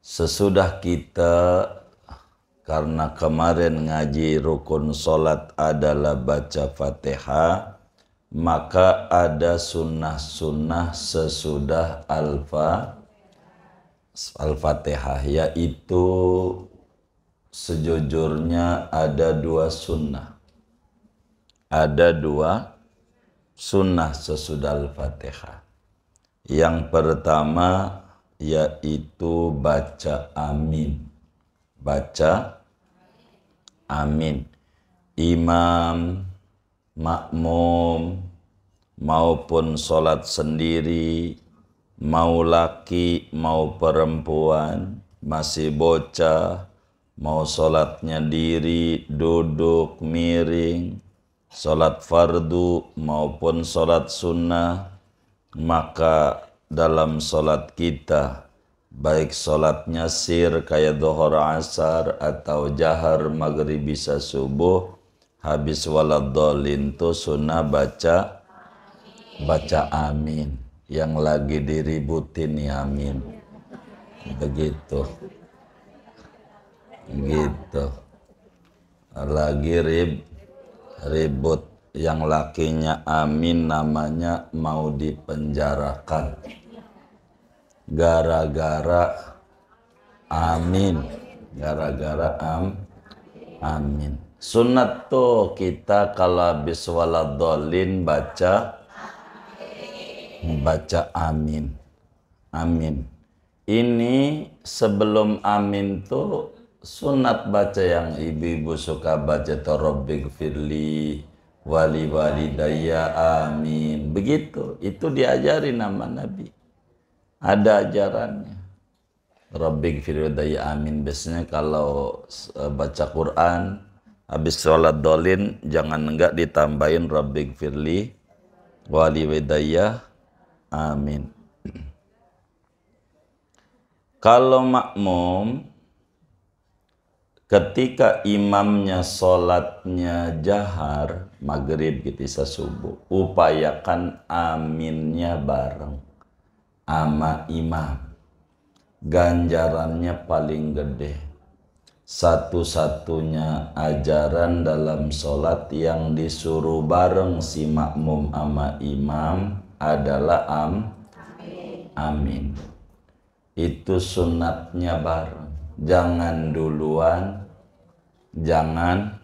sesudah kita karena kemarin ngaji rukun solat adalah baca fatihah maka ada sunnah-sunnah sesudah alfa al-fatihah yaitu sejujurnya ada dua sunnah ada dua sunnah sesudah al-fatihah yang pertama yaitu baca amin. Baca amin. Imam, makmum, maupun sholat sendiri, mau laki, mau perempuan, masih bocah, mau sholatnya diri, duduk, miring, sholat fardu maupun sholat sunnah, maka dalam solat kita, baik solatnya sir kayak dohor asar atau jahar maghrib bisa subuh, habis dolin tuh sunnah baca baca amin yang lagi diributin ya amin begitu gitu lagi rib ribut yang lakinya amin namanya mau dipenjarakan gara-gara amin gara-gara am amin sunat tuh kita kalau habis waladolin baca baca amin amin ini sebelum amin tuh sunat baca yang ibu-ibu suka baca torobik firli wali Wali Daya, amin begitu itu diajari nama nabi ada ajarannya. Rabbik firidaya amin. Biasanya kalau eh, baca Quran, habis sholat dolin, jangan enggak ditambahin Rabbik firli wali wedaya amin. Kalau makmum, ketika imamnya sholatnya jahar, maghrib, gitu, subuh, upayakan aminnya bareng ama imam ganjarannya paling gede satu-satunya ajaran dalam sholat yang disuruh bareng si makmum ama imam adalah am amin itu sunatnya bareng jangan duluan jangan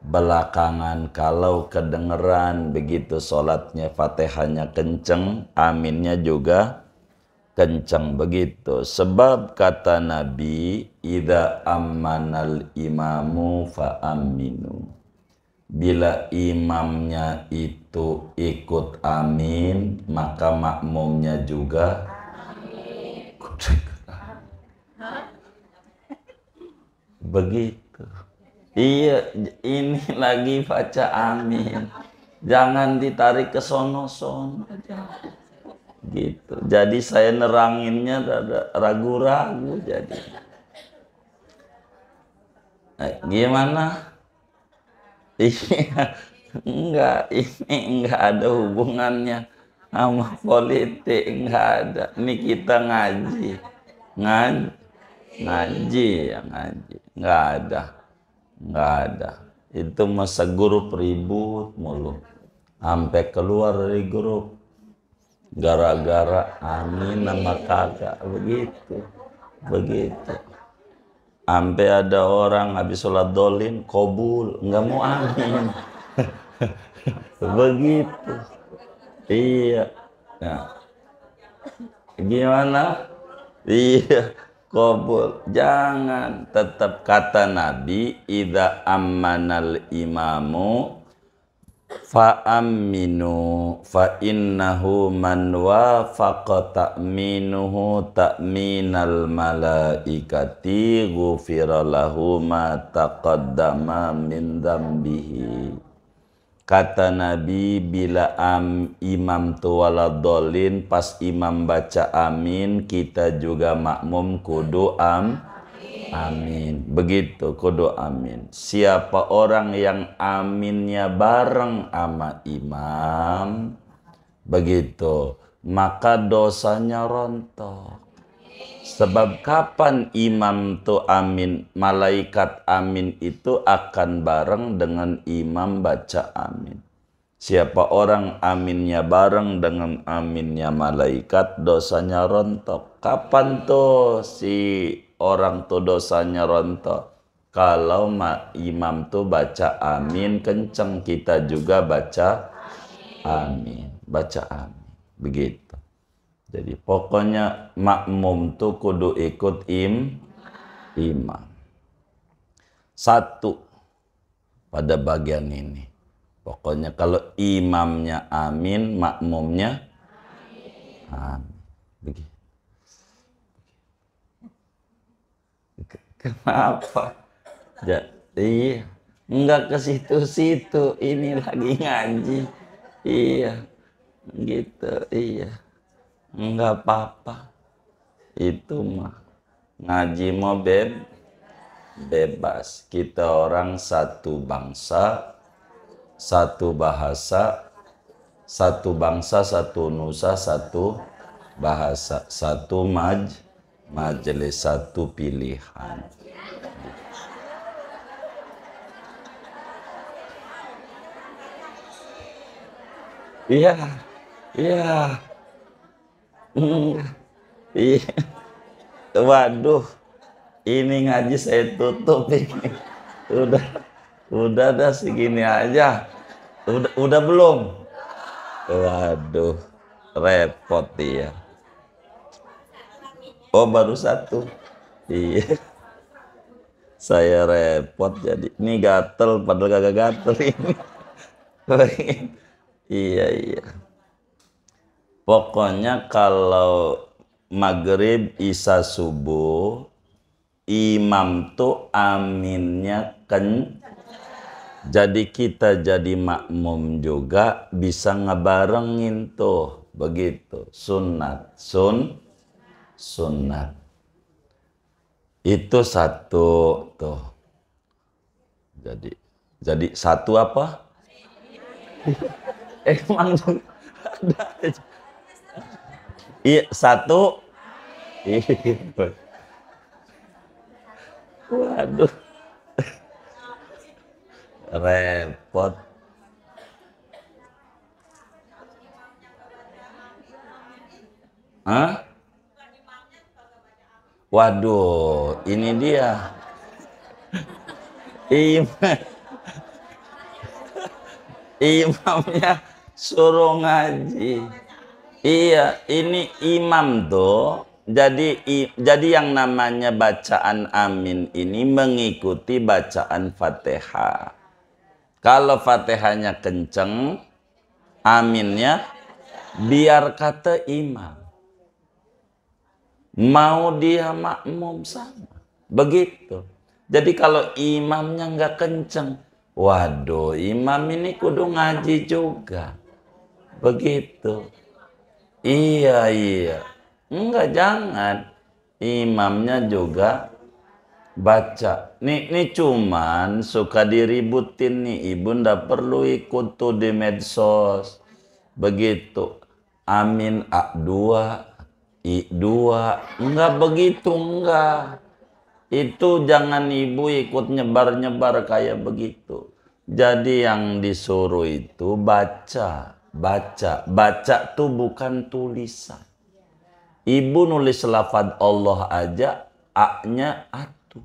belakangan kalau kedengeran begitu sholatnya fatihahnya kenceng aminnya juga kencang begitu. Sebab kata Nabi, "Idza ammanal imamu fa aminu Bila imamnya itu ikut amin, maka makmumnya juga amin. Begitu. Iya, ini lagi baca amin. Jangan ditarik ke sono-sono gitu. Jadi saya neranginnya ragu-ragu jadi. Eh, gimana? Iya, enggak ini enggak ada hubungannya sama politik, enggak ada. Ini kita ngaji. Ngaji ngaji ya ngaji. Enggak ada. Enggak ada. Itu masa guru ribut mulu. Sampai keluar dari grup gara-gara amin nama kakak begitu begitu sampai ada orang habis sholat dolin kobul nggak mau amin begitu iya nah. gimana iya kobul jangan tetap kata nabi ida ammanal imamu fa'aminu fa innahu man wafaqa ta'minuhu ta'minal malaikati ghufira lahu ma taqaddama min dambihi. kata nabi bila am, imam tuwala dolin pas imam baca amin kita juga makmum kudu am Amin. Begitu kudu amin. Siapa orang yang aminnya bareng sama imam, begitu, maka dosanya rontok. Sebab kapan imam tuh amin, malaikat amin itu akan bareng dengan imam baca amin. Siapa orang aminnya bareng dengan aminnya malaikat, dosanya rontok. Kapan tuh si orang tuh dosanya rontok. Kalau mak imam tuh baca amin, kenceng kita juga baca amin. Baca amin. Begitu. Jadi pokoknya makmum tuh kudu ikut im, imam. Satu pada bagian ini. Pokoknya kalau imamnya amin, makmumnya amin. Begitu. Kenapa? Jadi nggak ke situ-situ. Ini lagi ngaji. Iya, gitu. Iya, Enggak apa-apa. Itu mah ngaji mau beb bebas. Kita orang satu bangsa, satu bahasa, satu bangsa, satu nusa, satu bahasa, satu maj majelis satu pilihan. Iya, iya, hmm, iya. Waduh, ini ngaji saya tutup ini. Udah, udah dah segini aja. Udah, udah belum? Waduh, repot ya. Oh baru satu. Iya. Saya repot jadi. Ini gatel padahal gak gatel ini. iya iya. Pokoknya kalau maghrib isa subuh imam tuh aminnya ken jadi kita jadi makmum juga bisa ngebarengin tuh begitu sunat sun sunat. Itu satu tuh. Jadi jadi satu apa? eh ada. Iya, satu. Iya. Waduh. Repot. Hah? Waduh, ini dia. Imam. Imamnya suruh ngaji. Iya, ini imam tuh. Jadi i, jadi yang namanya bacaan amin ini mengikuti bacaan Fatihah. Kalau Fatihahnya kenceng, aminnya biar kata imam. Mau dia makmum sama. Begitu. Jadi kalau imamnya nggak kenceng, waduh imam ini kudu ngaji juga. Begitu. Iya, iya. Enggak, jangan. Imamnya juga baca. Nih, nih cuman suka diributin nih. Ibu ndak perlu ikut tuh di medsos. Begitu. Amin ak dua I dua. Enggak begitu, enggak. Itu jangan ibu ikut nyebar-nyebar kayak begitu. Jadi yang disuruh itu baca, baca. Baca tuh bukan tulisan. Ibu nulis lafad Allah aja, aknya nya atu.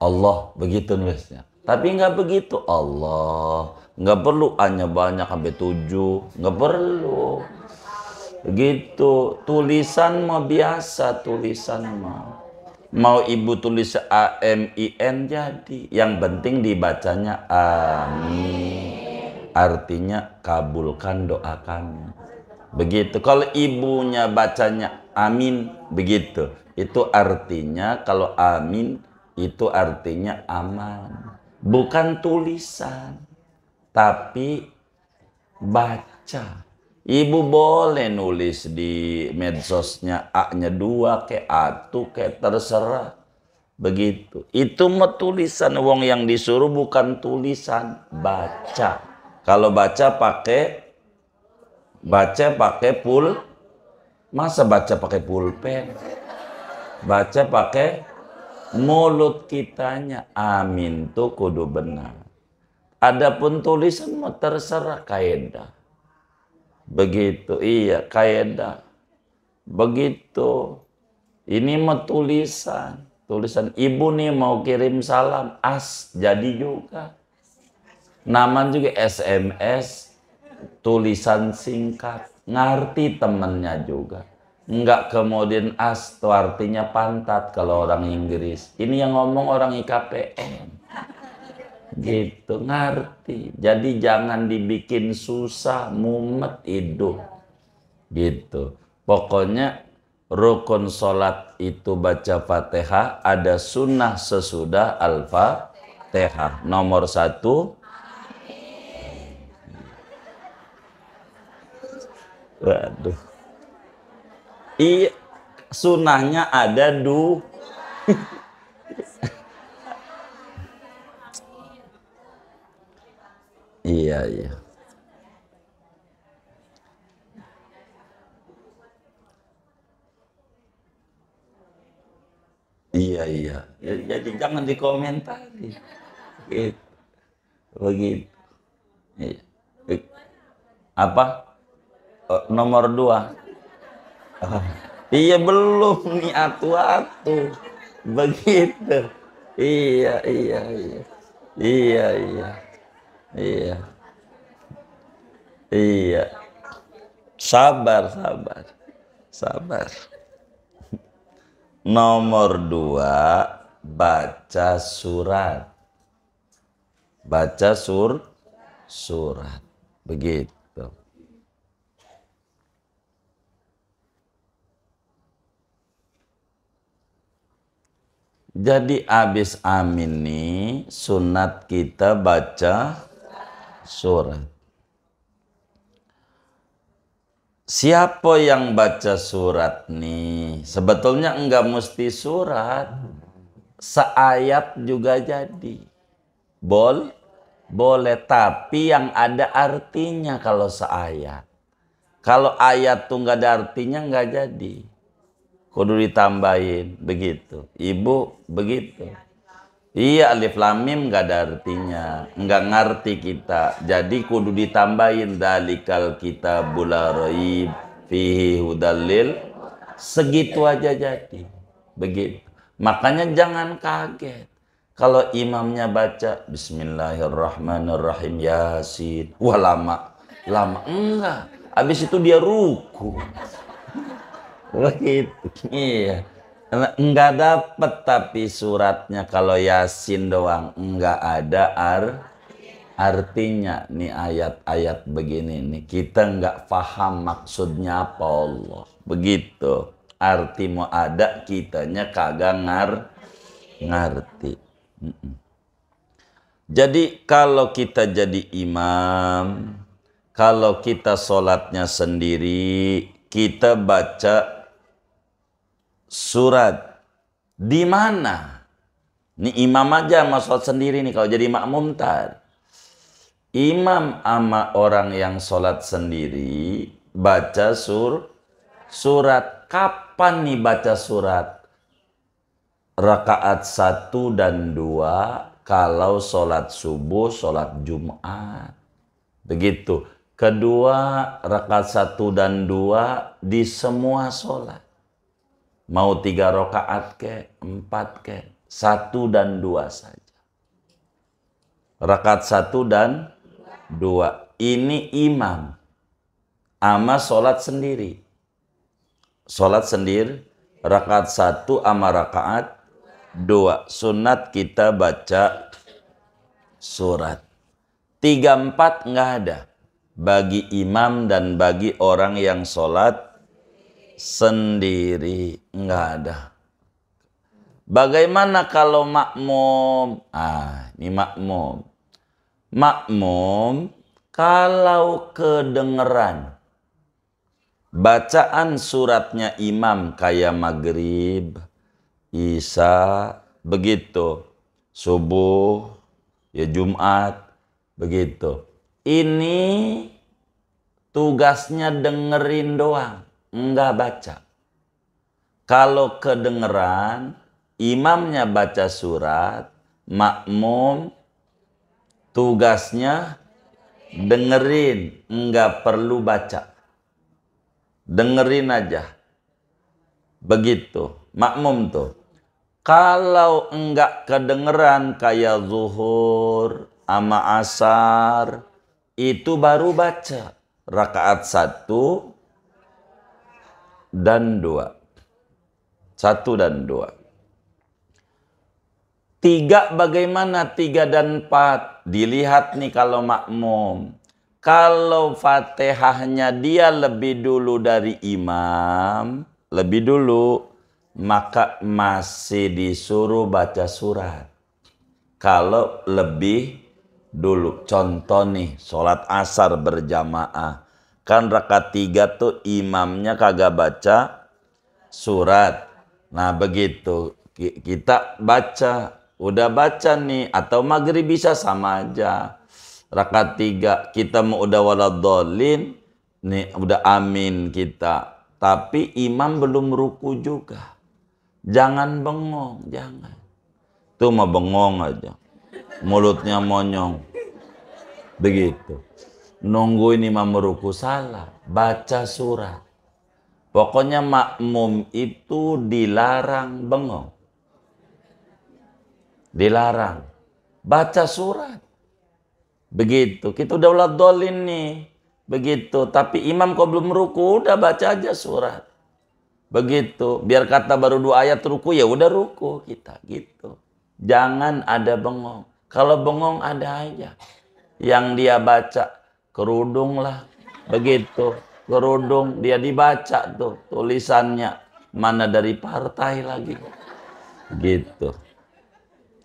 Allah, begitu nulisnya. Tapi enggak begitu Allah. enggak perlu hanya banyak sampai tujuh. enggak perlu. Gitu, tulisan mah biasa tulisan mah. Mau ibu tulis A M I N jadi, yang penting dibacanya amin. Artinya kabulkan doa kami. Begitu. Kalau ibunya bacanya amin, begitu. Itu artinya kalau amin itu artinya aman. Bukan tulisan, tapi baca Ibu boleh nulis di medsosnya A-nya dua, ke atu, ke terserah. Begitu. Itu mah tulisan wong yang disuruh bukan tulisan, baca. Kalau baca pakai baca pakai pul masa baca pakai pulpen? Baca pakai mulut kitanya. Amin tuh kudu benar. Adapun tulisan mau terserah kaidah Begitu, iya kaidah Begitu. Ini mah tulisan. Tulisan ibu nih mau kirim salam. As, jadi juga. Nama juga SMS. Tulisan singkat. Ngerti temennya juga. nggak kemudian as itu artinya pantat kalau orang Inggris. Ini yang ngomong orang IKPN gitu ngerti jadi jangan dibikin susah mumet hidup gitu pokoknya rukun sholat itu baca fatihah ada sunnah sesudah alfa fatihah nomor satu waduh i iya, sunnahnya ada du Iya, iya. Iya, iya. Ya, jadi jangan dikomentari. Gitu. Begitu. Iya. Apa? Oh, nomor dua. Oh. Iya belum nih atu-atu. Begitu. Iya, iya, iya. Iya, iya. Iya. Iya. Sabar, sabar. Sabar. Nomor dua, baca surat. Baca sur surat. Begitu. Jadi abis amin nih sunat kita baca surat. Siapa yang baca surat nih? Sebetulnya enggak mesti surat. Seayat juga jadi. Bol, boleh. Tapi yang ada artinya kalau seayat. Kalau ayat tuh nggak ada artinya enggak jadi. Kudu ditambahin begitu. Ibu begitu. Iya alif lam mim gak ada artinya, nggak ngerti kita. Jadi kudu ditambahin dalikal kita bula roib fihi hudalil. Segitu aja jadi, begitu. Makanya jangan kaget. Kalau imamnya baca Bismillahirrahmanirrahim Yasin, wah lama, lama enggak. Abis itu dia ruku. Begitu. Iya. Enggak dapat tapi suratnya kalau Yasin doang enggak ada ar artinya nih ayat-ayat begini nih kita enggak paham maksudnya apa Allah. Begitu. Arti mau ada kitanya kagak ngar ngerti. Jadi kalau kita jadi imam, kalau kita sholatnya sendiri, kita baca surat. Di mana? Ini imam aja masuk sendiri nih kalau jadi makmum tar. Imam ama orang yang sholat sendiri baca sur surat. Kapan nih baca surat? Rakaat satu dan dua kalau sholat subuh, sholat Jumat. Begitu. Kedua, rakaat satu dan dua di semua sholat. Mau tiga rokaat ke, empat ke, satu dan dua saja. Rakaat satu dan dua. Ini imam. Ama sholat sendiri. Sholat sendiri, rakaat satu ama rakaat dua. Sunat kita baca surat. Tiga empat nggak ada. Bagi imam dan bagi orang yang sholat sendiri nggak ada. Bagaimana kalau makmum? Ah, ini makmum. Makmum kalau kedengeran bacaan suratnya imam kayak maghrib, isya, begitu. Subuh, ya Jumat, begitu. Ini tugasnya dengerin doang nggak baca. Kalau kedengeran, imamnya baca surat, makmum tugasnya dengerin, nggak perlu baca. Dengerin aja. Begitu, makmum tuh. Kalau enggak kedengeran kayak zuhur ama asar, itu baru baca. Rakaat satu, dan dua. Satu dan dua. Tiga bagaimana tiga dan empat? Dilihat nih kalau makmum. Kalau fatihahnya dia lebih dulu dari imam, lebih dulu, maka masih disuruh baca surat. Kalau lebih dulu, contoh nih, sholat asar berjamaah Kan rakaat tiga tuh imamnya kagak baca surat. Nah begitu kita baca, udah baca nih atau maghrib bisa sama aja. Rakaat tiga kita mau udah waladolin, nih udah amin kita. Tapi imam belum ruku juga. Jangan bengong, jangan. Tuh mau bengong aja. Mulutnya monyong. Begitu nungguin imam ruku salah, baca surat. Pokoknya makmum itu dilarang bengong. Dilarang. Baca surat. Begitu. Kita udah ulat dolin nih. Begitu. Tapi imam kok belum ruku, udah baca aja surat. Begitu. Biar kata baru dua ayat ruku, ya udah ruku kita. Gitu. Jangan ada bengong. Kalau bengong ada aja. Yang dia baca kerudung lah begitu kerudung dia dibaca tuh tulisannya mana dari partai lagi gitu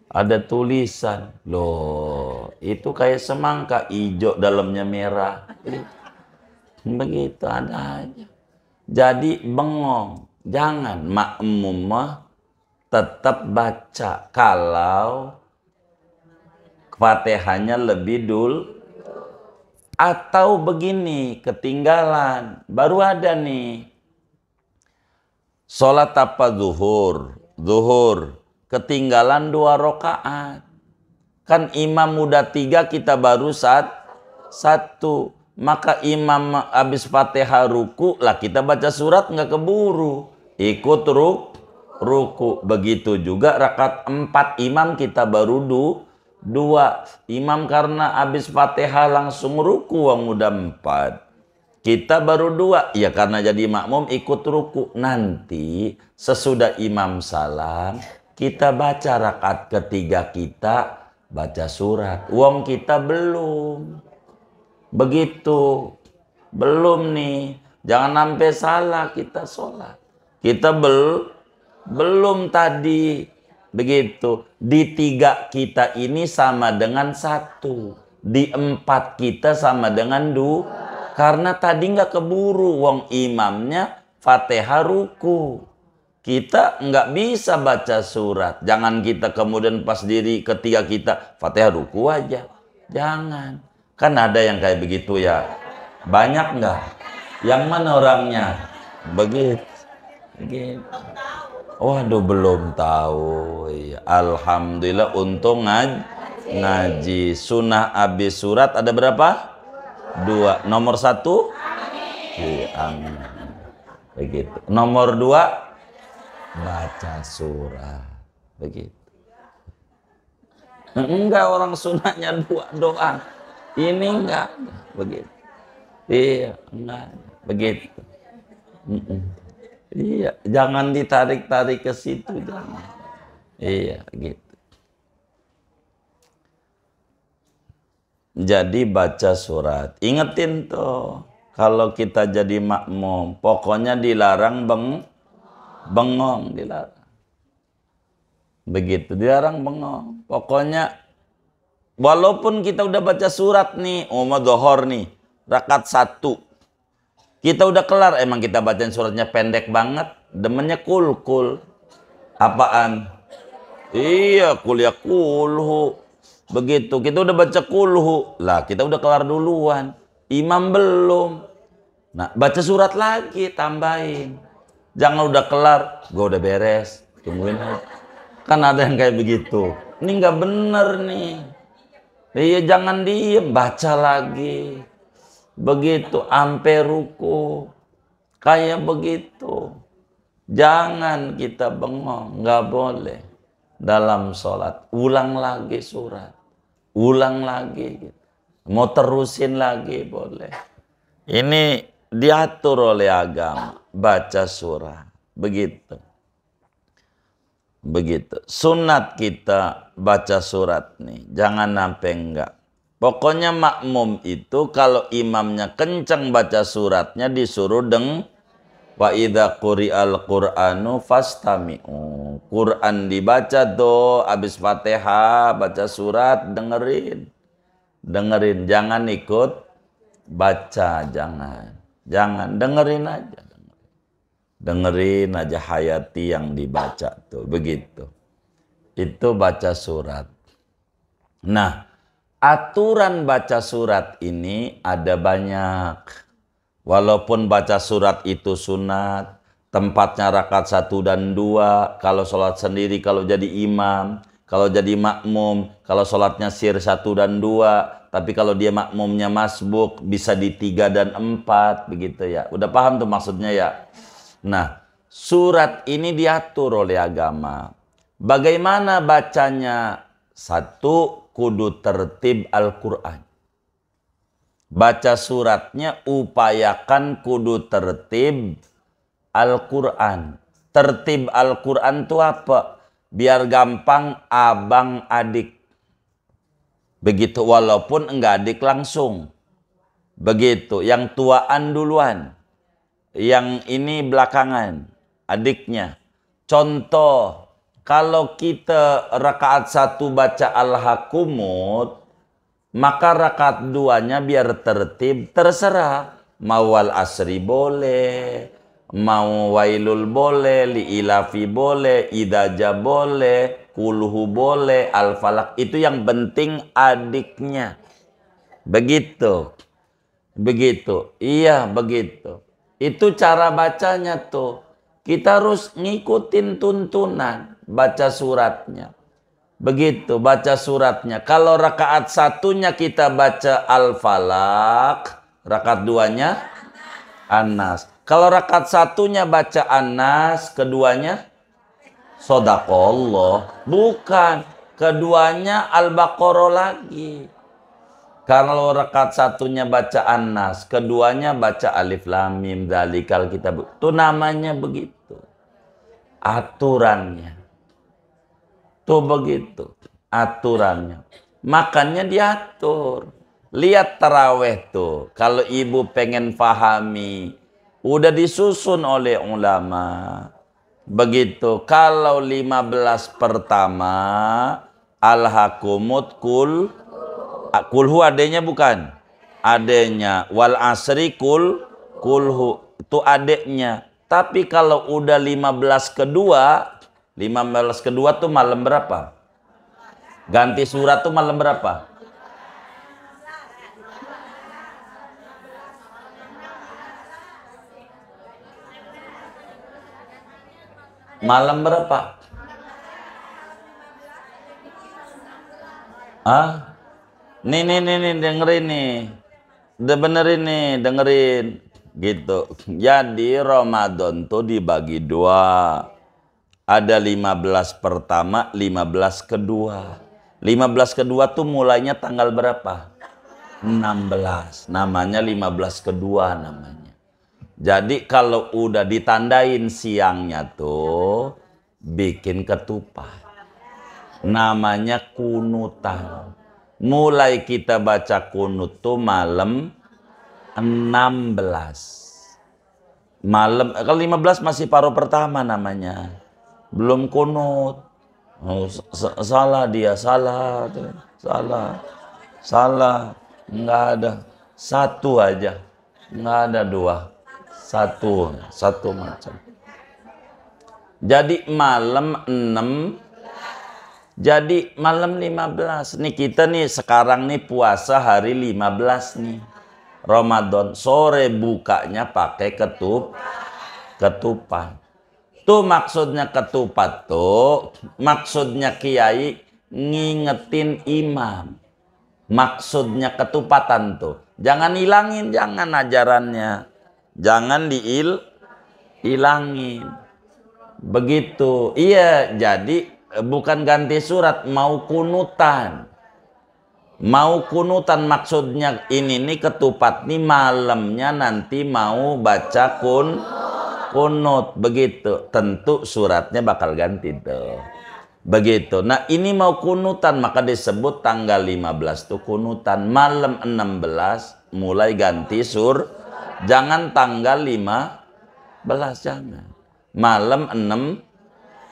ada tulisan loh itu kayak semangka hijau dalamnya merah begitu ada aja jadi bengong jangan makmum mah tetap baca kalau Fatihahnya lebih dulu atau begini, ketinggalan. Baru ada nih. Sholat apa zuhur? Zuhur. Ketinggalan dua rokaat. Kan imam muda tiga, kita baru saat satu. Maka imam habis fatihah ruku, lah kita baca surat nggak keburu. Ikut ruk, ruku. Begitu juga rakaat empat imam kita baru du, Dua, imam karena habis fatihah langsung ruku wong udah empat. Kita baru dua, ya karena jadi makmum ikut ruku. Nanti sesudah imam salam, kita baca rakaat ketiga kita, baca surat. Uang kita belum. Begitu. Belum nih. Jangan sampai salah kita sholat. Kita bel belum tadi Begitu. Di tiga kita ini sama dengan satu. Di empat kita sama dengan dua. Karena tadi nggak keburu. Wong imamnya fatihah ruku. Kita nggak bisa baca surat. Jangan kita kemudian pas diri ketiga kita fatihah ruku aja. Jangan. Kan ada yang kayak begitu ya. Banyak nggak? Yang mana orangnya? Begitu. Begitu. Waduh belum tahu. Iya. Alhamdulillah untung ngaji. ngaji. Sunnah abis surat ada berapa? Dua. Nomor satu? Iya, amin. Begitu. Nomor dua? Baca surat. Begitu. Enggak orang sunahnya dua doang. Ini enggak. Begitu. Iya, enggak. Begitu. Mm -mm. Iya, jangan ditarik-tarik ke situ. Jangan. Iya, gitu. Jadi baca surat. Ingetin tuh, kalau kita jadi makmum, pokoknya dilarang beng bengong, dilarang. Begitu, dilarang bengong. Pokoknya, walaupun kita udah baca surat nih, Umar oh, Dohor nih, rakat satu, kita udah kelar, emang kita bacain suratnya pendek banget. Demennya kul-kul. Apaan? Iya, kuliah kulhu. Begitu, kita udah baca kulhu. Lah, kita udah kelar duluan. Imam belum. Nah, baca surat lagi, tambahin. Jangan udah kelar, gue udah beres. Tungguin Kan ada yang kayak begitu. Ini nggak bener nih. Iya jangan diem, baca lagi begitu ampe ruku kayak begitu jangan kita bengong nggak boleh dalam sholat ulang lagi surat ulang lagi mau terusin lagi boleh ini diatur oleh agama baca surah begitu begitu sunat kita baca surat nih jangan sampai enggak Pokoknya makmum itu kalau imamnya kencang baca suratnya disuruh deng wa idza quri'al qur'anu fastami'u. Quran dibaca tuh habis Fatihah baca surat dengerin. Dengerin jangan ikut baca jangan. Jangan dengerin aja. Dengerin aja hayati yang dibaca tuh begitu. Itu baca surat. Nah, aturan baca surat ini ada banyak. Walaupun baca surat itu sunat, tempatnya rakaat satu dan dua, kalau sholat sendiri, kalau jadi imam, kalau jadi makmum, kalau sholatnya sir satu dan dua, tapi kalau dia makmumnya masbuk bisa di tiga dan empat, begitu ya. Udah paham tuh maksudnya ya? Nah, surat ini diatur oleh agama. Bagaimana bacanya? Satu, kudu tertib Al-Quran. Baca suratnya upayakan kudu tertib Al-Quran. Tertib Al-Quran itu apa? Biar gampang abang adik. Begitu walaupun enggak adik langsung. Begitu. Yang tuaan duluan. Yang ini belakangan. Adiknya. Contoh kalau kita rakaat satu baca al-hakumut, maka rakaat duanya biar tertib, terserah. Mau wal asri boleh, mau wailul boleh, li'ilafi boleh, idaja boleh, kulhu boleh, al-falak. Itu yang penting adiknya. Begitu. Begitu. Iya, begitu. Itu cara bacanya tuh. Kita harus ngikutin tuntunan baca suratnya. Begitu baca suratnya. Kalau rakaat satunya kita baca al falak rakaat duanya Anas. Kalau rakaat satunya baca Anas, keduanya Sodakollah. Bukan, keduanya Al-Baqarah lagi. Kalau rakaat satunya baca Anas, keduanya baca Alif Lam Mim Dalikal kita Itu namanya begitu. Aturannya. Tuh begitu aturannya. Makannya diatur. Lihat taraweh tuh. Kalau ibu pengen pahami, udah disusun oleh ulama. Begitu. Kalau 15 pertama, al hakumut kul, kulhu adanya bukan? Adanya. Wal asri kul, kulhu. Itu adeknya. Tapi kalau udah 15 kedua, 15 kedua tuh malam berapa? Ganti surat tuh malam berapa? Malam berapa? Ah, nih nih nih nih dengerin nih, udah benerin nih dengerin gitu. Jadi Ramadan tuh dibagi dua. Ada 15 pertama, 15 kedua. 15 kedua tuh mulainya tanggal berapa? 16. Namanya 15 kedua namanya. Jadi kalau udah ditandain siangnya tuh bikin ketupat. Namanya kunutan. Mulai kita baca kunut tuh malam 16. Malam eh, kalau 15 masih paruh pertama namanya belum kunut salah dia salah salah salah nggak ada satu aja nggak ada dua satu satu macam jadi malam enam jadi malam lima belas nih kita nih sekarang nih puasa hari lima belas nih Ramadan sore bukanya pakai ketup ketupat Tu maksudnya ketupat tuh, maksudnya kiai ngingetin imam. Maksudnya ketupatan tuh. Jangan hilangin, jangan ajarannya. Jangan diil, hilangin. Begitu. Iya, jadi eh, bukan ganti surat, mau kunutan. Mau kunutan maksudnya ini nih ketupat nih malamnya nanti mau baca kun kunut begitu tentu suratnya bakal ganti tuh begitu nah ini mau kunutan maka disebut tanggal 15 tuh kunutan malam 16 mulai ganti sur jangan tanggal 15 jangan malam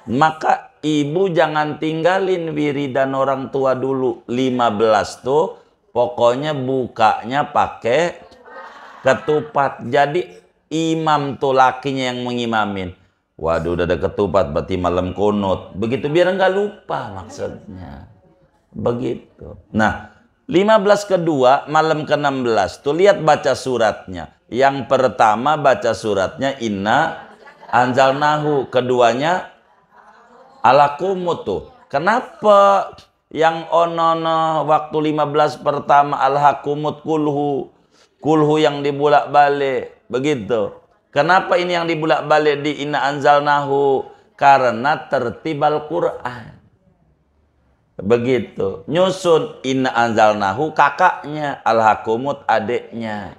6 maka ibu jangan tinggalin wiridan orang tua dulu 15 tuh pokoknya bukanya pakai ketupat jadi imam tuh lakinya yang mengimamin. Waduh udah ada ketupat berarti malam konot, Begitu biar enggak lupa maksudnya. Begitu. Nah, 15 kedua malam ke-16 tuh lihat baca suratnya. Yang pertama baca suratnya inna Nahu, keduanya ala Kenapa yang onono waktu 15 pertama alhakumut kulhu kulhu yang dibulak balik Begitu. Kenapa ini yang dibulak-balik di inna nahu Karena tertibal Quran. Begitu. Nyusun inna nahu kakaknya, al-hakumut adiknya.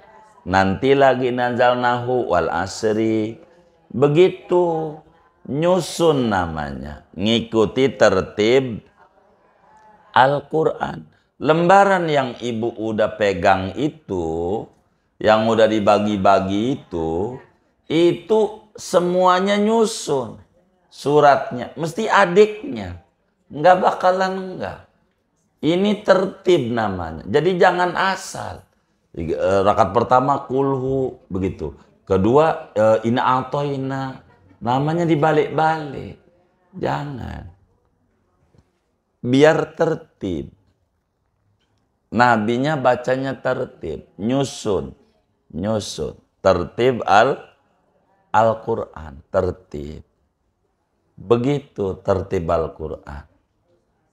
Nanti lagi inna nahu wal asri. Begitu nyusun namanya, ngikuti tertib Al-Qur'an. Lembaran yang ibu udah pegang itu yang udah dibagi-bagi itu, itu semuanya nyusun suratnya. Mesti adiknya. Nggak bakalan enggak. Ini tertib namanya. Jadi jangan asal. Eh, Rakat pertama kulhu begitu. Kedua eh, ina atau ina. Namanya dibalik-balik. Jangan. Biar tertib. Nabinya bacanya tertib, nyusun nyusun. Tertib al Al-Quran, tertib. Begitu tertib Al-Quran.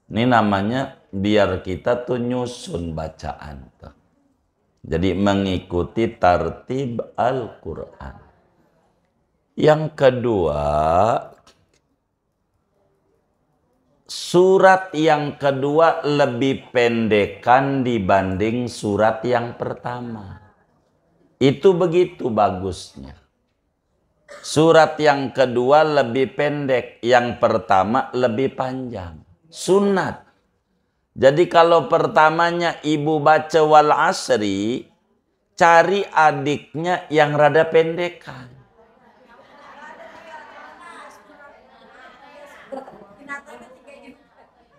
Ini namanya biar kita tuh nyusun bacaan. Tuh. Jadi mengikuti tertib Al-Quran. Yang kedua, surat yang kedua lebih pendekan dibanding surat yang pertama. Itu begitu bagusnya. Surat yang kedua lebih pendek, yang pertama lebih panjang. Sunat. Jadi kalau pertamanya ibu baca wal asri, cari adiknya yang rada pendekan.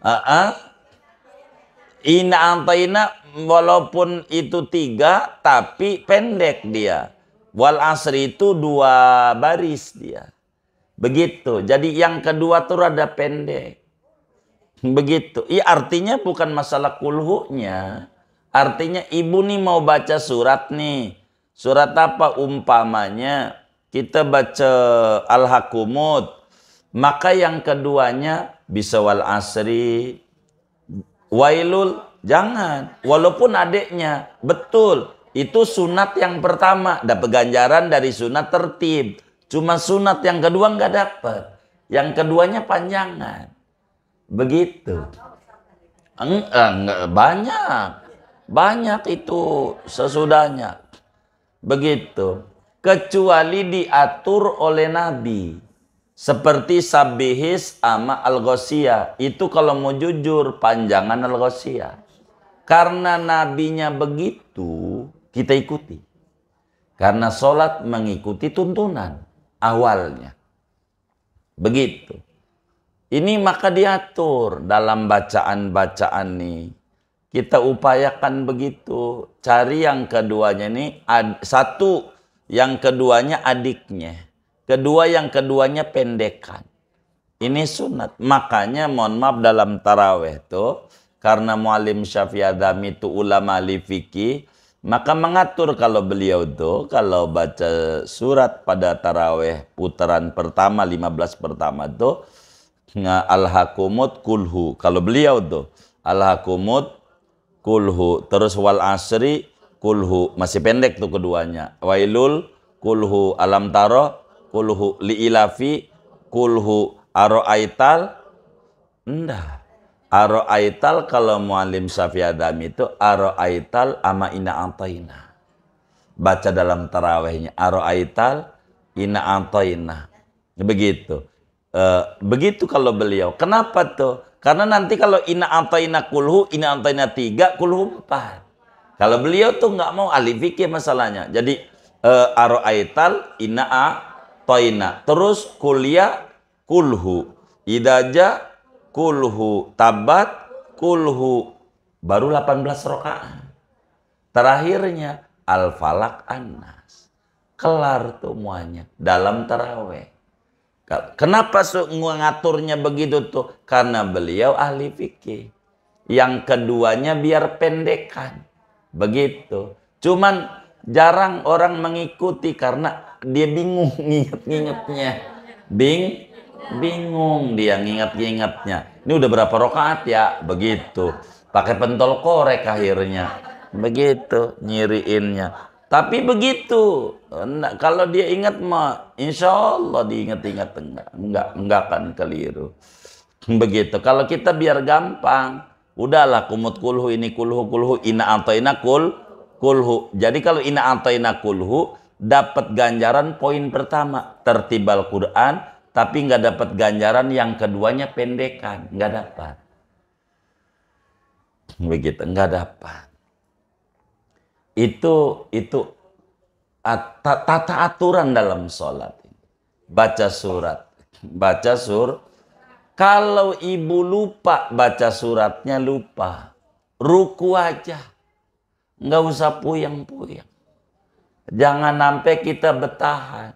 Uh ah, -uh. Ah. Ina antaina walaupun itu tiga tapi pendek dia. Wal asri itu dua baris dia. Begitu. Jadi yang kedua tuh rada pendek. Begitu. I iya, artinya bukan masalah kulhunya. Artinya ibu nih mau baca surat nih. Surat apa umpamanya? Kita baca Al-Hakumut. Maka yang keduanya bisa wal asri. Wailul Jangan. Walaupun adiknya. Betul. Itu sunat yang pertama. Dapat ganjaran dari sunat tertib. Cuma sunat yang kedua nggak dapat. Yang keduanya panjangan. Begitu. Eh, banyak. Banyak itu sesudahnya. Begitu. Kecuali diatur oleh Nabi. Seperti sabihis ama al -ghosiyah. Itu kalau mau jujur panjangan al -ghosiyah. Karena nabinya begitu, kita ikuti. Karena sholat mengikuti tuntunan awalnya. Begitu. Ini maka diatur dalam bacaan-bacaan ini Kita upayakan begitu. Cari yang keduanya nih. satu, yang keduanya adiknya. Kedua, yang keduanya pendekan. Ini sunat. Makanya mohon maaf dalam taraweh tuh karena Mualim syafi'adham itu ulama li fikih, maka mengatur kalau beliau itu kalau baca surat pada taraweh putaran pertama 15 pertama itu al-hakumut kulhu. Kalau beliau itu al-hakumut kulhu, terus wal asri kulhu, masih pendek tuh keduanya. Wailul kulhu alam taro kulhu liilafi kulhu aro aital Aro'aital kalau mualim Syafi Adam itu Aro'aital ama ina antaina. Baca dalam tarawehnya Aro'aital ina antaina. Begitu. E, begitu kalau beliau. Kenapa tuh? Karena nanti kalau ina antaina kulhu, ina antaina tiga, kulhu empat. Kalau beliau tuh nggak mau alifik ya masalahnya. Jadi e, Aro'aital ina antaina. Terus kuliah kulhu. Idaja kulhu tabat kulhu baru 18 rokaan Terakhirnya al-falak anas. Kelar semuanya dalam teraweh Kenapa ngaturnya begitu tuh? Karena beliau ahli fikih. Yang keduanya biar pendekan. Begitu. Cuman jarang orang mengikuti karena dia bingung nginget-ngingetnya. Bing, Bingung dia ngingat-ngingatnya. Ini udah berapa rokaat ya? Begitu. Pakai pentol korek akhirnya. Begitu nyiriinnya. Tapi begitu, nah, kalau dia ingat ma insya Allah diingat-ingat enggak, enggak, enggak akan keliru. Begitu. Kalau kita biar gampang, udahlah kumut kulhu ini kulhu kulhu ina atau ina kul kulhu. Jadi kalau ina atau ina kulhu dapat ganjaran poin pertama tertibal Quran tapi nggak dapat ganjaran yang keduanya pendekan, nggak dapat. Begitu, nggak dapat. Itu itu tata aturan dalam sholat. Baca surat, baca sur. Kalau ibu lupa baca suratnya lupa, ruku aja, nggak usah puyang-puyang. Jangan sampai kita bertahan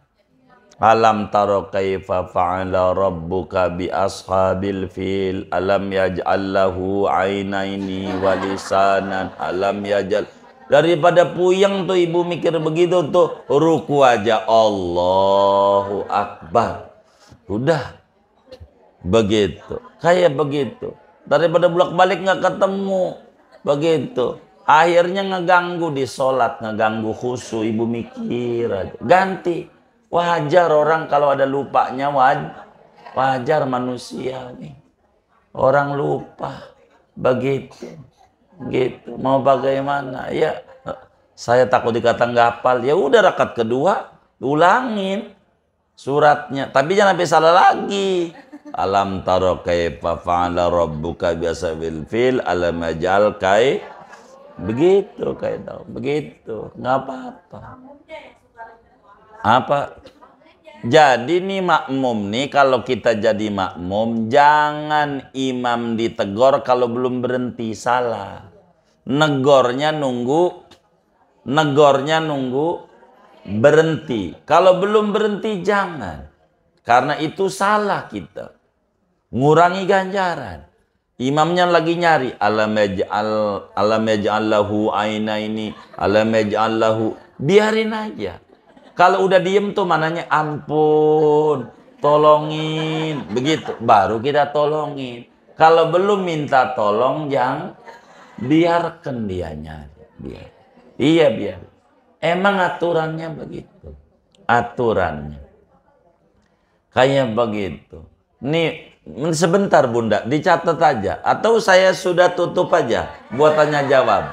Alam taro kaifa fa'ala rabbuka bi ashabil fil alam yaj'al lahu ainaini walisanan. alam yaj'al Daripada puyeng tuh ibu mikir begitu tuh ruku aja Allahu akbar. Udah begitu. Kayak begitu. Daripada bulak balik nggak ketemu begitu. Akhirnya ngeganggu di sholat, ngeganggu khusu, ibu mikir aja. Ganti Wajar orang kalau ada lupanya, wajar manusia nih. Orang lupa begitu. Gitu. Mau bagaimana? Ya saya takut dikata nggak hafal. Ya udah rakaat kedua ulangin suratnya. Tapi jangan sampai salah lagi. Alam taro kaifa fa'ala rabbuka bil fil alam ajal kai begitu kayak tahu begitu nggak apa-apa apa? Jadi nih makmum nih kalau kita jadi makmum jangan imam ditegor kalau belum berhenti salah. Negornya nunggu negornya nunggu berhenti. Kalau belum berhenti jangan. Karena itu salah kita. Ngurangi ganjaran. Imamnya lagi nyari alam yaj'al aina ini alamaj'allahu biarin aja. Kalau udah diem tuh mananya ampun, tolongin, begitu. Baru kita tolongin. Kalau belum minta tolong, yang biarkan dia nyari. Biar. Iya biar. Emang aturannya begitu. Aturannya. Kayak begitu. Nih sebentar bunda, dicatat aja. Atau saya sudah tutup aja buat tanya jawab.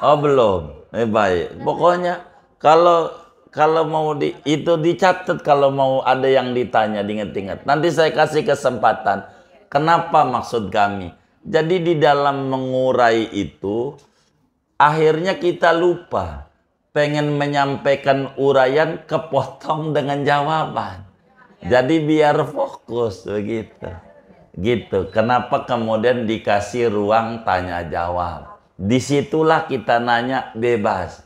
Oh belum. Eh, baik. Pokoknya kalau kalau mau di itu dicatat kalau mau ada yang ditanya diingat-ingat. Nanti saya kasih kesempatan. Kenapa maksud kami? Jadi di dalam mengurai itu akhirnya kita lupa pengen menyampaikan uraian kepotong dengan jawaban. Jadi biar fokus begitu. Gitu. Kenapa kemudian dikasih ruang tanya jawab? Disitulah kita nanya bebas.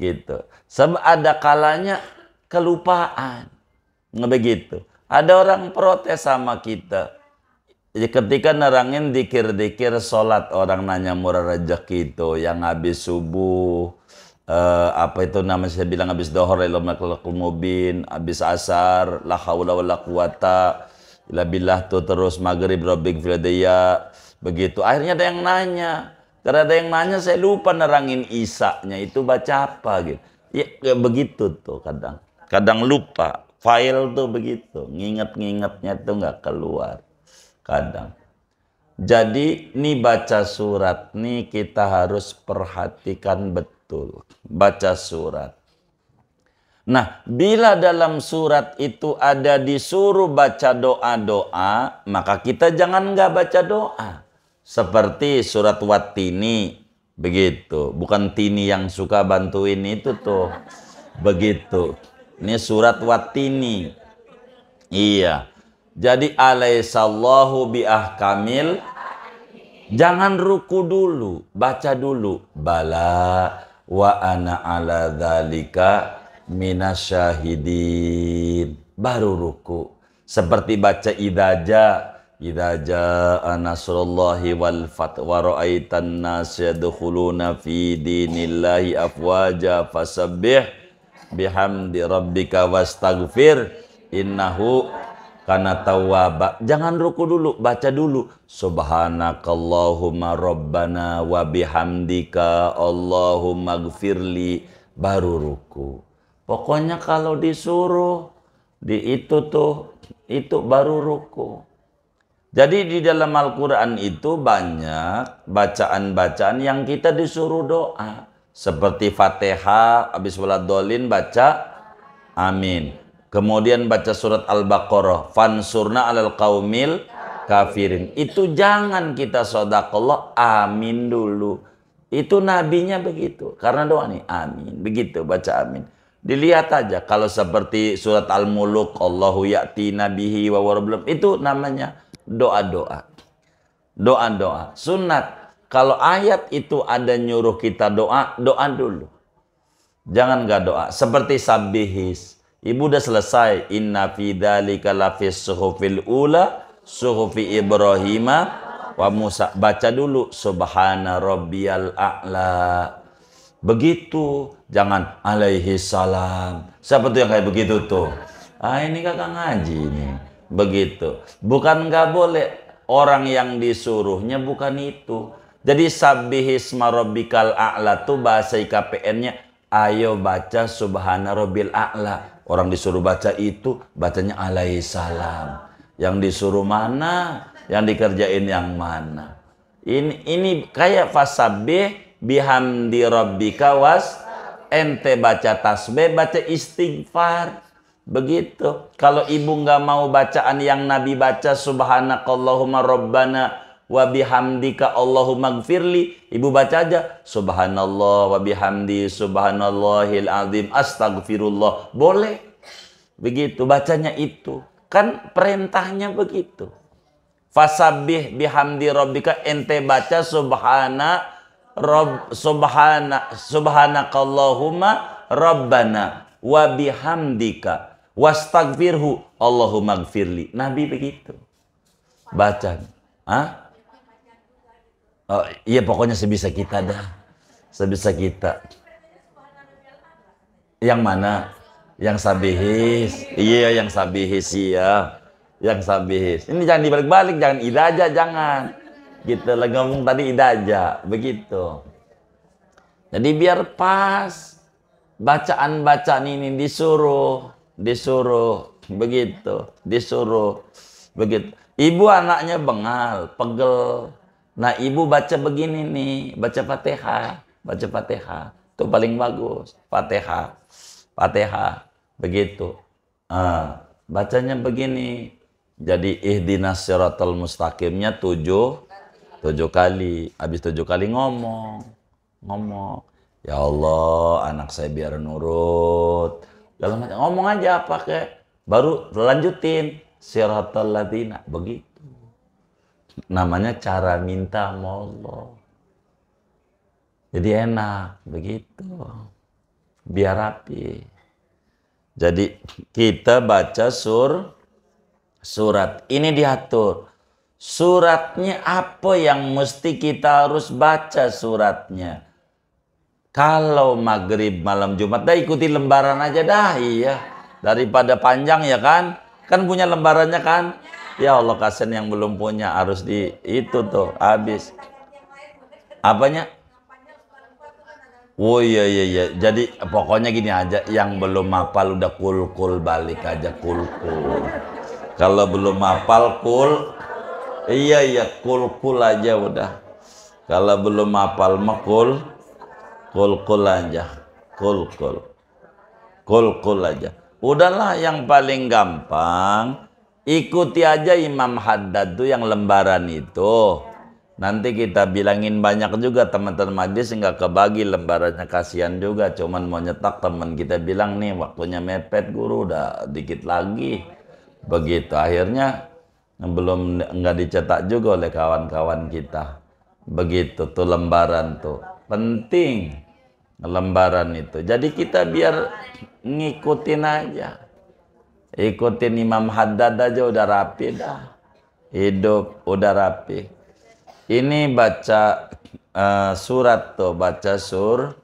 Gitu. Sebab ada kalanya kelupaan. Nggak begitu. Ada orang protes sama kita. ketika nerangin dikir-dikir sholat orang nanya murah rezeki itu yang habis subuh eh, apa itu namanya saya bilang habis dohor mubin habis asar la haula wala quwata billah tuh terus maghrib robbik filadaya begitu akhirnya ada yang nanya karena ada yang nanya saya lupa nerangin isaknya itu baca apa gitu Ya, ya begitu tuh kadang. Kadang lupa. File tuh begitu. Nginget-ngingetnya tuh nggak keluar. Kadang. Jadi ini baca surat nih kita harus perhatikan betul. Baca surat. Nah, bila dalam surat itu ada disuruh baca doa-doa, maka kita jangan nggak baca doa. Seperti surat Watini Begitu. Bukan Tini yang suka bantuin itu tuh. Begitu. Ini surat Watini. Iya. Jadi alaihissallahu bi'ah kamil. Jangan ruku dulu, baca dulu. Bala wa ana ala dhalika minasyahidin. Baru ruku. Seperti baca idaja Idza jaa nasrullahi wal fath wa ra'aitan nas yadkhuluna fi dinillahi afwaja fasabbih bihamdi rabbika wastaghfir innahu kana tawwaba. Jangan ruku dulu, baca dulu. Subhanakallahumma rabbana wa bihamdika Allahumma baru ruku. Pokoknya kalau disuruh di itu tuh itu baru ruku. Jadi di dalam Al-Quran itu banyak bacaan-bacaan yang kita disuruh doa. Seperti Fatihah, habis sholat dolin baca amin. Kemudian baca surat Al-Baqarah. Fansurna alal kaumil kafirin. Itu jangan kita sodakallah amin dulu. Itu nabinya begitu. Karena doa nih amin. Begitu baca amin. Dilihat aja kalau seperti surat Al-Muluk, Allahu ya'ti nabihi wa warablam, Itu namanya doa-doa. Doa-doa. Sunat. Kalau ayat itu ada nyuruh kita doa, doa dulu. Jangan gak doa. Seperti sabihis. Ibu udah selesai. Inna fi dhalika lafis suhufil ula suhufi Ibrahima wa Musa. Baca dulu. Subhana rabbiyal a'la. Begitu. Jangan alaihi salam. Siapa tuh yang kayak begitu tuh? Ah ini kakak ngaji nih Begitu. Bukan nggak boleh. Orang yang disuruhnya bukan itu. Jadi sabbihisma rabbikal a'la tuh bahasa IKPN-nya ayo baca subhana rabbil a'la. Orang disuruh baca itu bacanya alaihi salam. Yang disuruh mana? Yang dikerjain yang mana? Ini ini kayak fasabih bihamdi rabbika was ente baca tasbih, baca istighfar. Begitu. Kalau ibu nggak mau bacaan yang Nabi baca subhanakallahumma rabbana wa bihamdika Allahumma gfirli. Ibu baca aja subhanallah wa bihamdi subhanallahil azim astagfirullah. Boleh. Begitu bacanya itu. Kan perintahnya begitu. Fasabih bihamdi rabbika ente baca subhana rob subhana subhanakallahumma rabbana wa bihamdika Wastagfirhu Allahumma gfirli. Nabi begitu. Baca. Hah? Oh, iya pokoknya sebisa kita dah. Sebisa kita. Yang mana? Yang sabihis. Iya, yang sabihis ya. Yang sabihis. Ini jangan dibalik-balik, jangan idaja, jangan. Kita lagi ngomong tadi idaja, begitu. Jadi biar pas bacaan-bacaan ini disuruh disuruh begitu, disuruh begitu. Ibu anaknya bengal, pegel. Nah, ibu baca begini nih, baca pateha baca pateha Itu paling bagus, pateha pateha begitu. Ah, bacanya begini. Jadi ihdinas siratal mustaqimnya tujuh tujuh kali. Habis tujuh kali ngomong. Ngomong. Ya Allah, anak saya biar nurut dalam macam. Ngomong aja pakai, baru lanjutin siratal ladina begitu. Namanya cara minta sama Jadi enak begitu. Biar rapi. Jadi kita baca sur surat. Ini diatur. Suratnya apa yang mesti kita harus baca suratnya? Kalau maghrib malam Jumat, dah ikuti lembaran aja dah, iya. Daripada panjang ya kan? Kan punya lembarannya kan? Ya Allah kasihan yang belum punya harus di itu tuh habis. Apanya? Oh iya iya iya. Jadi pokoknya gini aja, yang belum mapal udah kul-kul balik aja kul-kul. Kalau belum mapal kul, iya iya kul-kul aja udah. Kalau belum mapal mekul, kul kul aja kul kul kul kul aja udahlah yang paling gampang ikuti aja Imam Haddad tuh yang lembaran itu nanti kita bilangin banyak juga teman-teman majlis nggak kebagi lembarannya kasihan juga cuman mau nyetak teman kita bilang nih waktunya mepet guru udah dikit lagi begitu akhirnya belum nggak dicetak juga oleh kawan-kawan kita begitu tuh lembaran tuh Penting lembaran itu. Jadi kita biar ngikutin aja. Ikutin Imam Haddad aja udah rapi dah. Hidup udah rapi. Ini baca uh, surat tuh, baca sur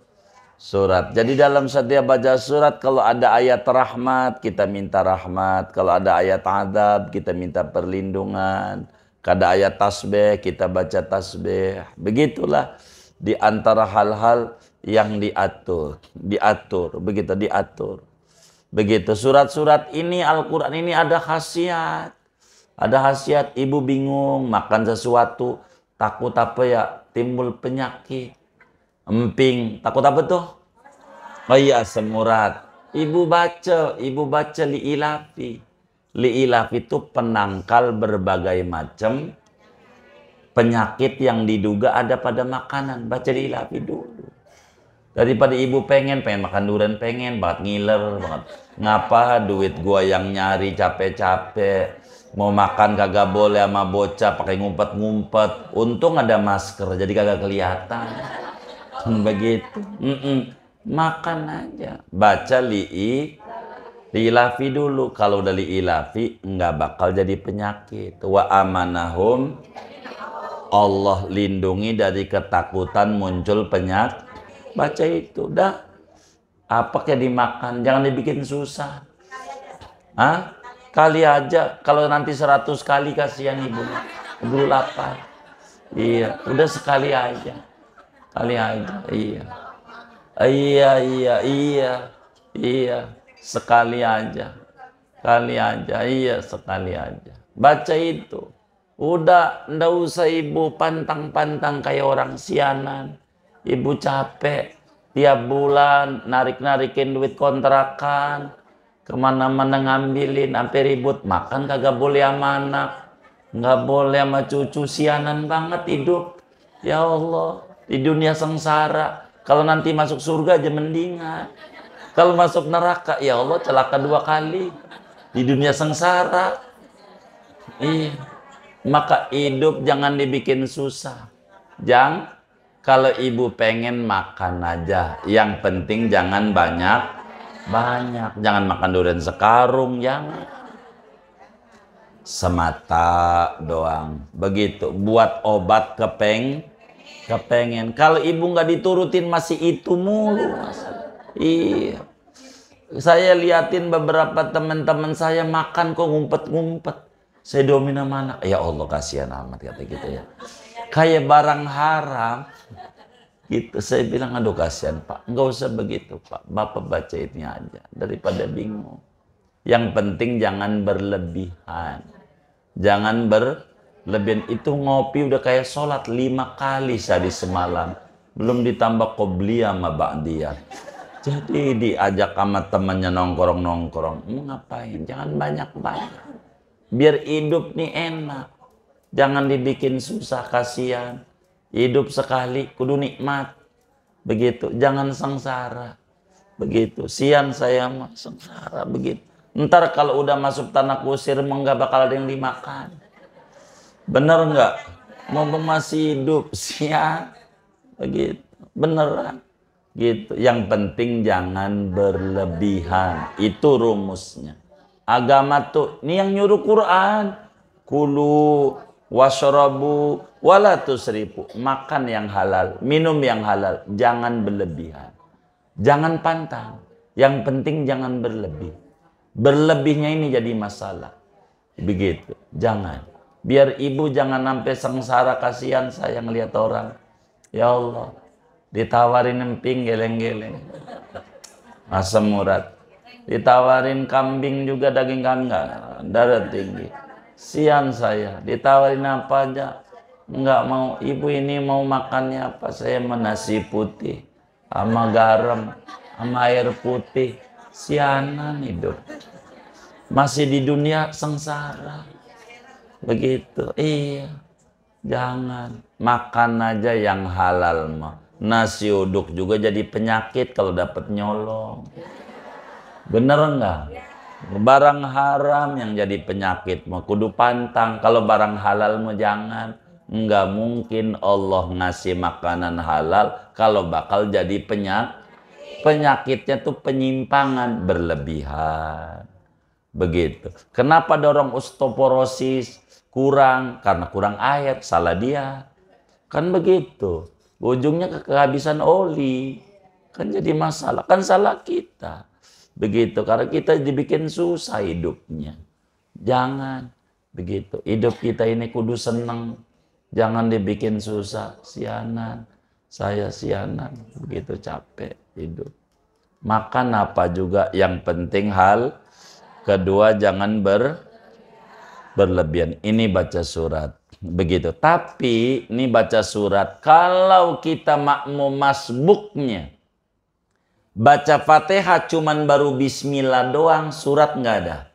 surat. Jadi dalam setiap baca surat kalau ada ayat rahmat kita minta rahmat, kalau ada ayat adab kita minta perlindungan, kada ayat tasbih kita baca tasbih. Begitulah di antara hal-hal yang diatur, diatur, begitu diatur. Begitu surat-surat ini Al-Qur'an ini ada khasiat. Ada khasiat ibu bingung makan sesuatu takut apa ya timbul penyakit. Emping, takut apa tuh? Oh iya, semurat. Ibu baca, ibu baca li'ilafi. Liilafi itu penangkal berbagai macam penyakit yang diduga ada pada makanan baca ilapi dulu daripada ibu pengen pengen makan durian pengen banget ngiler banget ngapa duit gua yang nyari capek-capek mau makan kagak boleh sama bocah pakai ngumpet-ngumpet untung ada masker jadi kagak kelihatan begitu mm -mm. makan aja baca li'i li'ilafi dulu kalau udah li'ilafi nggak bakal jadi penyakit wa amanahum Allah lindungi dari ketakutan muncul penyakit. Baca itu, dah. Apa kayak dimakan, jangan dibikin susah. Hah? Kali aja, kalau nanti 100 kali kasihan ibu. Ibu lapar. Iya, udah sekali aja. Kali aja, iya. Iya, iya, iya. Iya, sekali aja. Kali aja, iya, sekali aja. Baca itu. Udah, ndak usah ibu pantang-pantang kayak orang sianan. Ibu capek. Tiap bulan narik-narikin duit kontrakan. Kemana-mana ngambilin, sampai ribut. Makan kagak boleh sama anak. Nggak boleh sama cucu sianan banget hidup. Ya Allah, di dunia sengsara. Kalau nanti masuk surga aja mendingan. Kalau masuk neraka, ya Allah celaka dua kali. Di dunia sengsara. Iya. Maka hidup jangan dibikin susah. Jang kalau ibu pengen makan aja. Yang penting jangan banyak. Banyak. Jangan makan durian sekarung. yang Semata doang. Begitu. Buat obat kepeng. Kepengen. Kalau ibu nggak diturutin masih itu mulu. Iya. Saya liatin beberapa teman-teman saya makan kok ngumpet-ngumpet. Saya domina mana? Ya Allah kasihan amat kata gitu ya. Kayak barang haram. Gitu. Saya bilang aduh kasihan Pak. Enggak usah begitu Pak. Bapak baca ini aja daripada bingung. Yang penting jangan berlebihan. Jangan berlebihan. Itu ngopi udah kayak sholat lima kali sehari semalam. Belum ditambah kobli sama ba'diyah. Jadi diajak sama temannya nongkrong-nongkrong. ngapain? Jangan banyak-banyak. Biar hidup nih enak. Jangan dibikin susah, kasihan. Hidup sekali, kudu nikmat. Begitu, jangan sengsara. Begitu, sian saya mah sengsara begitu. Ntar kalau udah masuk tanah kusir, mau nggak bakal ada yang dimakan. Bener nggak? Mau masih hidup, sian. Begitu, beneran. Gitu. Yang penting jangan berlebihan. Itu rumusnya agama tuh ini yang nyuruh Quran kulu wasrobu wala tusrifu makan yang halal minum yang halal jangan berlebihan jangan pantang yang penting jangan berlebih berlebihnya ini jadi masalah begitu jangan biar ibu jangan sampai sengsara kasihan saya ngelihat orang ya Allah ditawarin emping geleng-geleng asam murad ditawarin kambing juga daging kambing darah tinggi sian saya ditawarin apa aja nggak mau ibu ini mau makannya apa saya menasi putih sama garam sama air putih sianan hidup masih di dunia sengsara begitu iya jangan makan aja yang halal mah nasi uduk juga jadi penyakit kalau dapat nyolong Bener enggak? Barang haram yang jadi penyakit mau kudu pantang. Kalau barang halal mau jangan. Enggak mungkin Allah ngasih makanan halal kalau bakal jadi penyakit. Penyakitnya tuh penyimpangan berlebihan. Begitu. Kenapa dorong osteoporosis? Kurang karena kurang air, salah dia. Kan begitu. Ujungnya kehabisan oli. Kan jadi masalah, kan salah kita. Begitu, karena kita dibikin susah hidupnya. Jangan begitu. Hidup kita ini kudu seneng. Jangan dibikin susah. Sianan, saya sianan. Begitu capek hidup. Makan apa juga yang penting hal. Kedua, jangan ber berlebihan. Ini baca surat. Begitu. Tapi, ini baca surat. Kalau kita makmum masbuknya, Baca Fatihah cuman baru bismillah doang, surat nggak ada.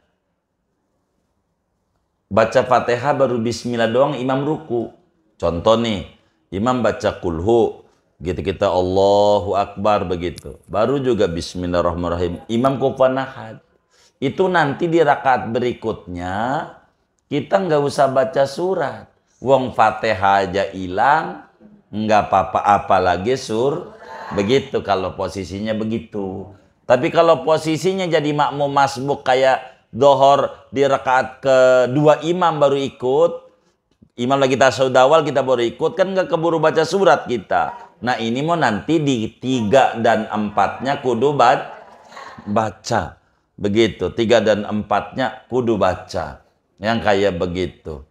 Baca Fatihah baru bismillah doang, imam ruku. Contoh nih, imam baca kulhu, gitu kita Allahu Akbar begitu. Baru juga bismillahirrahmanirrahim, imam kufanahat. Itu nanti di rakaat berikutnya, kita nggak usah baca surat. Wong Fatihah aja hilang, nggak apa-apa apalagi sur Begitu kalau posisinya begitu. Tapi kalau posisinya jadi makmum masbuk kayak dohor di rakaat kedua imam baru ikut, imam lagi tasawuf awal kita baru ikut kan nggak keburu baca surat kita. Nah ini mau nanti di tiga dan empatnya kudu baca. Begitu, tiga dan empatnya kudu baca. Yang kayak begitu.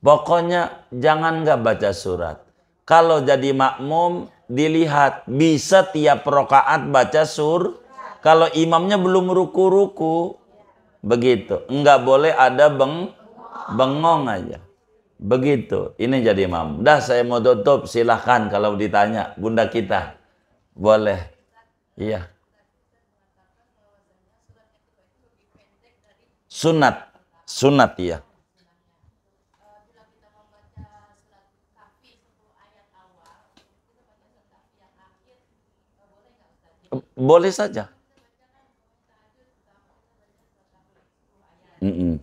Pokoknya jangan nggak baca surat. Kalau jadi makmum, dilihat bisa tiap rokaat baca sur kalau imamnya belum ruku-ruku begitu enggak boleh ada beng bengong aja begitu ini jadi imam dah saya mau tutup silahkan kalau ditanya bunda kita boleh iya sunat sunat ya Boleh saja. Mm -mm.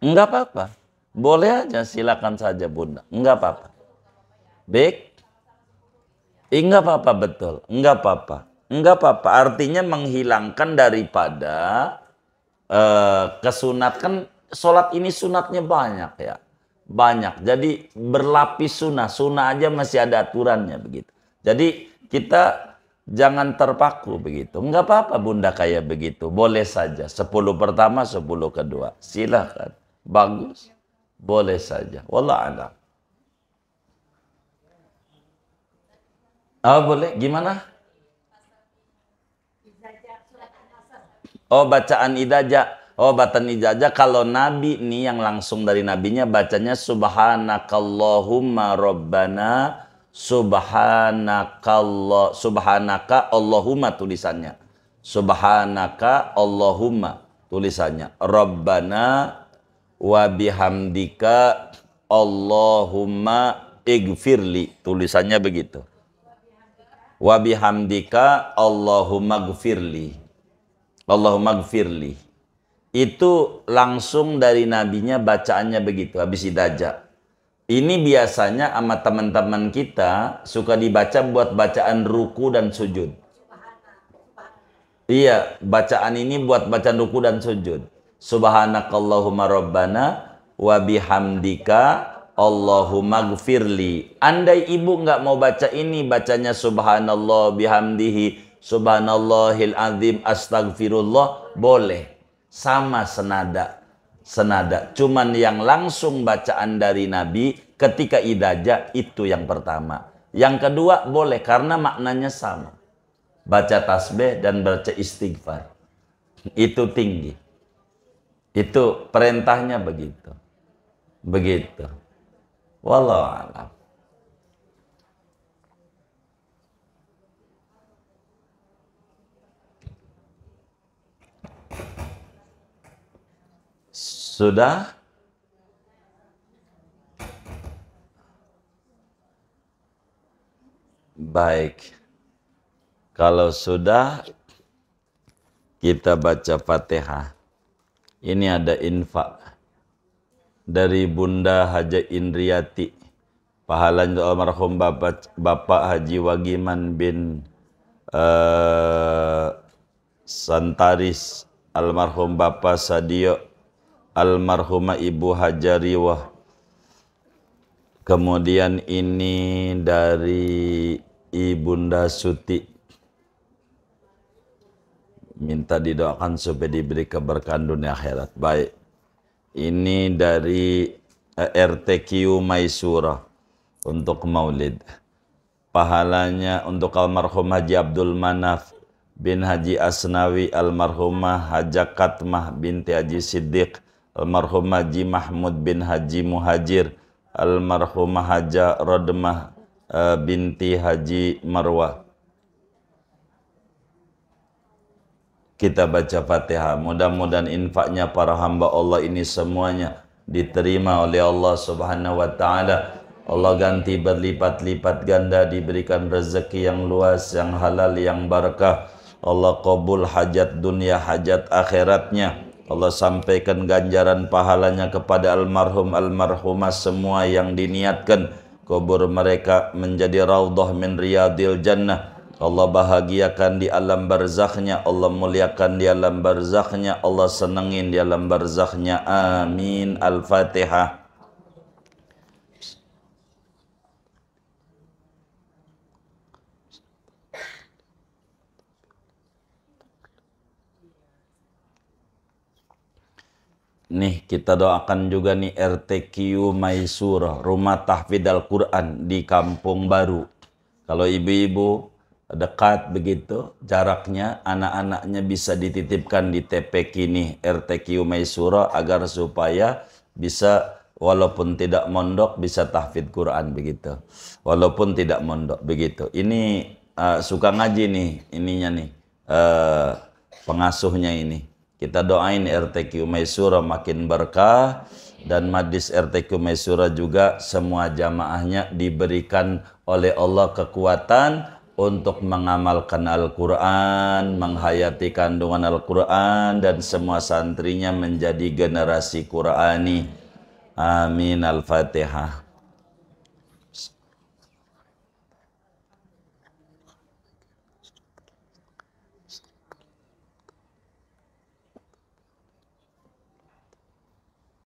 Enggak apa-apa. Boleh aja, silakan saja bunda. Enggak apa-apa. Baik. Enggak apa-apa betul. Enggak apa-apa. Enggak apa-apa. Artinya menghilangkan daripada uh, kesunat. Kan sholat ini sunatnya banyak ya. Banyak. Jadi berlapis sunah, sunah aja masih ada aturannya begitu. Jadi kita jangan terpaku begitu. Enggak apa-apa bunda kayak begitu. Boleh saja. Sepuluh pertama, sepuluh kedua. Silahkan. Bagus. Boleh saja. Wallah Anda. Oh ah, boleh. Gimana? Oh bacaan idaja. Oh bacaan idaja. Kalau Nabi nih yang langsung dari Nabinya bacanya Subhanakallahumma Rabbana Subhanaka Allah subhanaka Allahumma tulisannya subhanaka Allahumma tulisannya Rabbana wa bihamdika Allahumma igfirli tulisannya begitu wa bihamdika Allahumma gfirli Allahumma gfirli itu langsung dari nabinya bacaannya begitu habis idaja ini biasanya sama teman-teman kita suka dibaca buat bacaan ruku dan sujud. Iya, bacaan ini buat bacaan ruku dan sujud. Subhanakallahumma rabbana wa bihamdika Allahumma gfirli. Andai ibu nggak mau baca ini, bacanya subhanallah bihamdihi subhanallahil azim astagfirullah, boleh. Sama senada, senada. Cuman yang langsung bacaan dari Nabi ketika idaja itu yang pertama. Yang kedua boleh karena maknanya sama. Baca tasbih dan baca istighfar. Itu tinggi. Itu perintahnya begitu. Begitu. Walau alam sudah baik. Kalau sudah kita baca Fatihah. Ini ada infak dari Bunda Haja Indriati. Pahalanya almarhum Bapak, Bapak Haji Wagiman bin uh, Santaris almarhum Bapak Sadio almarhumah Ibu Hajariwah. Kemudian ini dari Ibunda Suti. Minta didoakan supaya diberi keberkahan dunia akhirat. Baik. Ini dari eh, RTQ Maisura untuk maulid. Pahalanya untuk almarhum Haji Abdul Manaf bin Haji Asnawi, almarhumah Hajakatmah binti Haji Siddiq, almarhum Haji Mahmud bin Haji Muhajir, almarhumah Haja Rodmah eh, binti Haji Marwah. Kita baca Fatihah. Mudah-mudahan infaknya para hamba Allah ini semuanya diterima oleh Allah Subhanahu wa taala. Allah ganti berlipat-lipat ganda diberikan rezeki yang luas, yang halal, yang barakah. Allah kabul hajat dunia, hajat akhiratnya. Allah sampaikan ganjaran pahalanya kepada almarhum almarhumah semua yang diniatkan kubur mereka menjadi raudhah min riyadil jannah Allah bahagiakan di alam barzakhnya Allah muliakan di alam barzakhnya Allah senengin di alam barzakhnya amin al-fatihah Nih kita doakan juga nih RTQ Maisura, rumah tahfidz Al-Quran di Kampung Baru. Kalau ibu-ibu dekat begitu jaraknya anak-anaknya bisa dititipkan di TPK ini RTQ Maisura agar supaya bisa walaupun tidak mondok bisa tahfidz Quran begitu. Walaupun tidak mondok begitu. Ini uh, suka ngaji nih ininya nih uh, pengasuhnya ini kita doain RTQ Maisura makin berkah dan Madis RTQ Maisura juga semua jamaahnya diberikan oleh Allah kekuatan untuk mengamalkan Al-Quran, menghayati kandungan Al-Quran, dan semua santrinya menjadi generasi Qurani. Amin. Al-Fatihah.